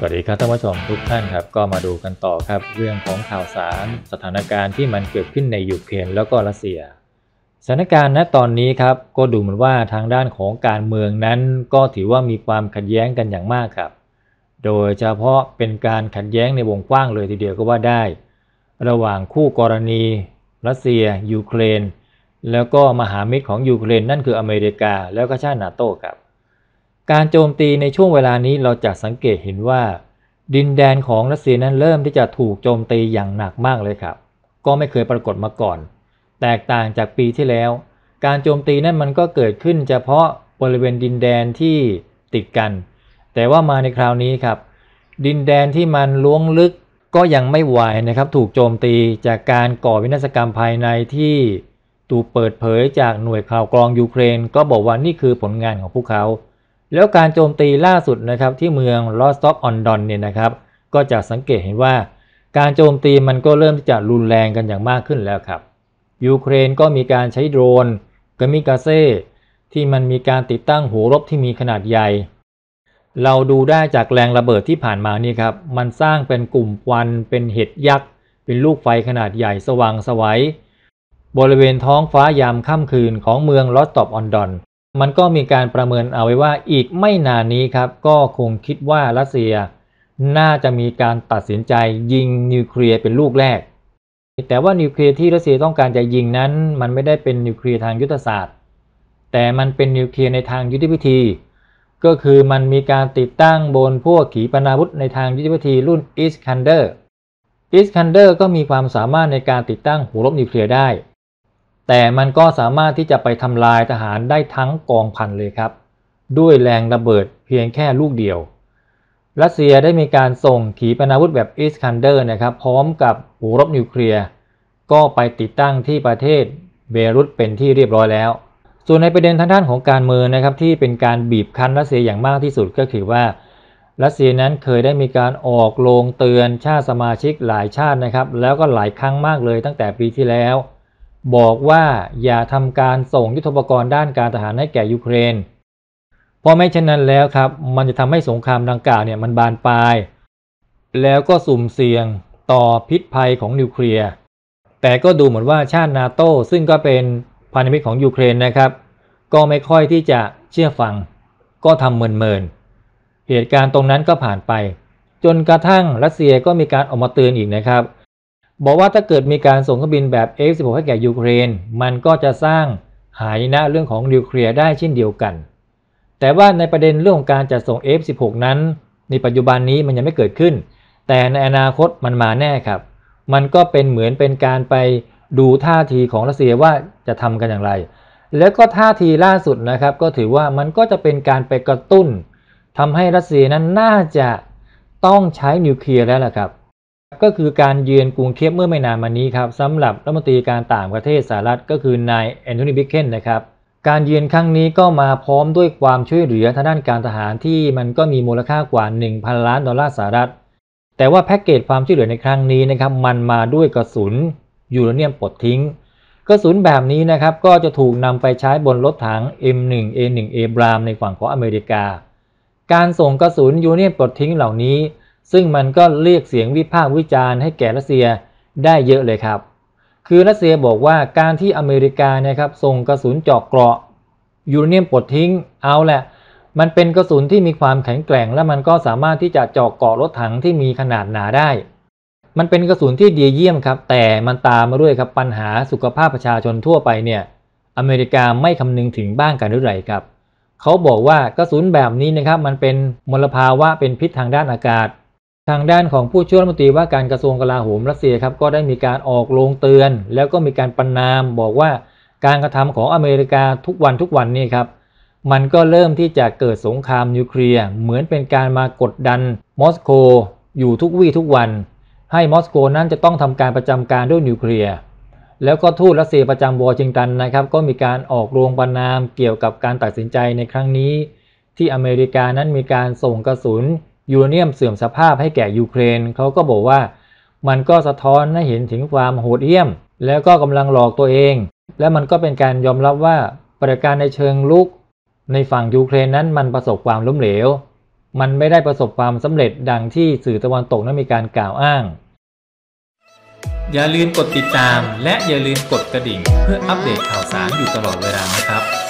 สวัสดีครับท่านผู้ชมทุกท่านครับก็มาดูกันต่อครับเรื่องของข่าวสาร สถานการณ์ที่มันเกิดขึ้นในยูเครนแล้วก็รัสเซีย สถานการณ์ณตอนนี้ครับก็ดูเหมือนว่าทางด้านของการเมืองนั้นก็ถือว่ามีความขัดแย้งกันอย่างมากครับ โดยเฉพาะเป็นการขัดแย้งในวงกว้างเลยทีเดียวก็ว่าได้ ระหว่างคู่กรณีรัสเซียยูเครน แล้วก็มหามิตรของยูเครน นั่นคืออเมริกา แล้วก็ชาตินาโต้ครับการโจมตีในช่วงเวลานี้เราจะสังเกตเห็นว่า ดินแดนของรัสเซียนั้นเริ่มที่จะถูกโจมตีอย่างหนักมากเลยครับ ก็ไม่เคยปรากฏมาก่อน แตกต่างจากปีที่แล้ว การโจมตีนั้นมันก็เกิดขึ้นเฉพาะบริเวณดินแดนที่ติดกัน แต่ว่ามาในคราวนี้ครับ ดินแดนที่มันล้วงลึกก็ยังไม่ไหวนะครับ ถูกโจมตีจากการก่อวินาศกรรมภายในที่ตูเปิดเผยจากหน่วยข่าวกรองยูเครน ก็บอกว่านี่คือผลงานของพวกเขาแล้วการโจมตีล่าสุดนะครับที่เมืองลอสต็อกออนดอนเนี่ยนะครับ ก็จะสังเกตเห็นว่า การโจมตีมันก็เริ่มที่จะรุนแรงกันอย่างมากขึ้นแล้วครับยูเครนก็มีการใช้โดรนกามิกาเซ่ที่มันมีการติดตั้งหัวรบที่มีขนาดใหญ่ เราดูได้จากแรงระเบิดที่ผ่านมานี่ครับมันสร้างเป็นกลุ่มควันเป็นเห็ดยักษ์ เป็นลูกไฟขนาดใหญ่สว่างสวยัยบริเวณท้องฟ้ายามค่ำคืนของเมืองลอสตอบออนดอนมันก็มีการประเมินเอาไว้ว่าอีกไม่นานนี้ครับ ก็คงคิดว่ารัสเซีย น่าจะมีการตัดสินใจยิงนิวเคลียร์เป็นลูกแรก แต่ว่านิวเคลียร์ที่รัสเซียต้องการจะยิงนั้นมันไม่ได้เป็นนิวเคลียร์ทางยุทธศาสตร์แต่มันเป็นนิวเคลียร์ในทางยุทธวิธีก็คือมันมีการติดตั้งบนพวกขีปนาวุธในทางยุทธวิธี รุ่นอิสคันเดอร์อิสคันเดอร์ก็มีความสามารถในการติดตั้งหัวรบนิวเคลียร์ได้แต่มันก็สามารถที่จะไปทำลายทหารได้ทั้งกองพันเลยครับ ด้วยแรงระเบิดเพียงแค่ลูกเดียวรัสเซียได้มีการส่งขีปนาวุธแบบอิสคันเดอร์นะครับ พร้อมกับหูรบนิวเคลียร์ก็ไปติดตั้งที่ประเทศเบรุตเป็นที่เรียบร้อยแล้ว ส่วนในประเด็นทางด้านของการเมืองนะครับที่เป็นการบีบคั้นรัสเซียอย่างมากที่สุดก็คือว่ารัสเซียนั้นเคยได้มีการออกโรงเตือนชาติสมาชิกหลายชาตินะครับแล้วก็หลายครั้งมากเลยตั้งแต่ปีที่แล้วบอกว่าอย่าทำการส่งยุทธปกรณ์ด้านการทหารให้แก่ยูเครน เพราะไม่เช่นนั้นแล้วครับมันจะทำให้สงครามดังกล่าวเนี่ยมันบานปลายแล้วก็สุ่มเสี่ยงต่อพิษภัยของนิวเคลียร์แต่ก็ดูเหมือนว่าชาตินาโต้ซึ่งก็เป็นพันธมิตรของยูเครนนะครับก็ไม่ค่อยที่จะเชื่อฟัง ก็ทำเมินเมินเหตุการณ์ตรงนั้นก็ผ่านไป จนกระทั่งรัสเซียก็มีการออกมาเตือนอีกนะครับบอกว่าถ้าเกิดมีการส่งเครื่องบินแบบ F-16 ให้แก่ยูเครน มันก็จะสร้างหายนะเรื่องของนิวเคลียร์ได้เช่นเดียวกัน แต่ว่าในประเด็นเรื่องของการจัดส่ง F-16 นั้น ในปัจจุบันนี้มันยังไม่เกิดขึ้น แต่ในอนาคตมันมาแน่ครับ มันก็เป็นเหมือนเป็นการไปดูท่าทีของรัสเซียว่าจะทำกันอย่างไร แล้วก็ท่าทีล่าสุดนะครับก็ถือว่ามันก็จะเป็นการไปกระตุ้น ทำให้รัสเซียนั้นน่าจะต้องใช้นิวเคลียร์แล้วล่ะครับก็คือการเยือนกรุงเทพเมื่อไม่นานมานี้ครับสำหรับรัฐมนตรีการต่างประเทศสหรัฐก็คือนายแอนโทนีบิเคนนะครับการเยือนครั้งนี้ก็มาพร้อมด้วยความช่วยเหลือทางด้านการทหารที่มันก็มีมูลค่ากว่า 1,000 ล้านดอลลาร์สหรัฐ แต่ว่าแพ็กเกจความช่วยเหลือในครั้งนี้นะครับมันมาด้วยกระสุนยูเรเนียมปลดทิ้ง กระสุนแบบนี้นะครับก็จะถูกนำไปใช้บนรถถัง M1 A1 a b r a m ในฝั่งของอเมริกาการส่งกระสุนยูเรเนียมปลดทิ้งเหล่านี้ซึ่งมันก็เรียกเสียงวิพากษ์วิจารณ์ให้แก่รัสเซียได้เยอะเลยครับ คือรัสเซียบอกว่าการที่อเมริกานะครับส่งกระสุนเจาะเกราะ ยูเรเนียมปลดทิ้ง เอาแหละ มันเป็นกระสุนที่มีความแข็งแกร่ง และมันก็สามารถที่จะเจาะเกราะรถถังที่มีขนาดหนาได้ มันเป็นกระสุนที่ดีเยี่ยมครับ แต่มันตามมาด้วยครับปัญหาสุขภาพประชาชนทั่วไปเนี่ยอเมริกาไม่คำนึงถึงบ้างกันหรือไรครับ เขาบอกว่ากระสุนแบบนี้นะครับมันเป็นมลภาวะเป็นพิษทางด้านอากาศทางด้านของผู้ช่วยรัฐมนตรีว่าการกระทรวงกลาโหมรัสเซียครับก็ได้มีการออกโรงเตือน แล้วก็มีการประนามบอกว่าการกระทำของอเมริกาทุกวันทุกวันนี่ครับ มันก็เริ่มที่จะเกิดสงครามนิวเคลียร์เหมือนเป็นการมากดดันมอสโกอยู่ทุกวี่ทุกวัน ให้มอสโกนั้นจะต้องทำการประจำการด้วยนิวเคลียร์แล้วก็ทูตรัสเซียประจำวอชิงตันนะครับ ก็มีการออกโรงประนามเกี่ยวกับการตัดสินใจในครั้งนี้ ที่อเมริกานั้นมีการส่งกระสุนยูเรเนียมเสื่อมสภาพให้แก่ยูเครนเขาก็บอกว่ามันก็สะท้อนให้เห็นถึงความโหดเหี้ยม แล้วก็กำลังหลอกตัวเอง และมันก็เป็นการยอมรับว่าปฏิการในเชิงลุก ในฝั่งยูเครนนั้นมันประสบความล้มเหลว มันไม่ได้ประสบความสำเร็จดังที่สื่อตะวันตกนั้นมีการกล่าวอ้าง อย่าลืมกดติดตาม และอย่าลืมกดกระดิ่งเพื่ออัปเดตข่าวสารอยู่ตลอดเวลานะครับ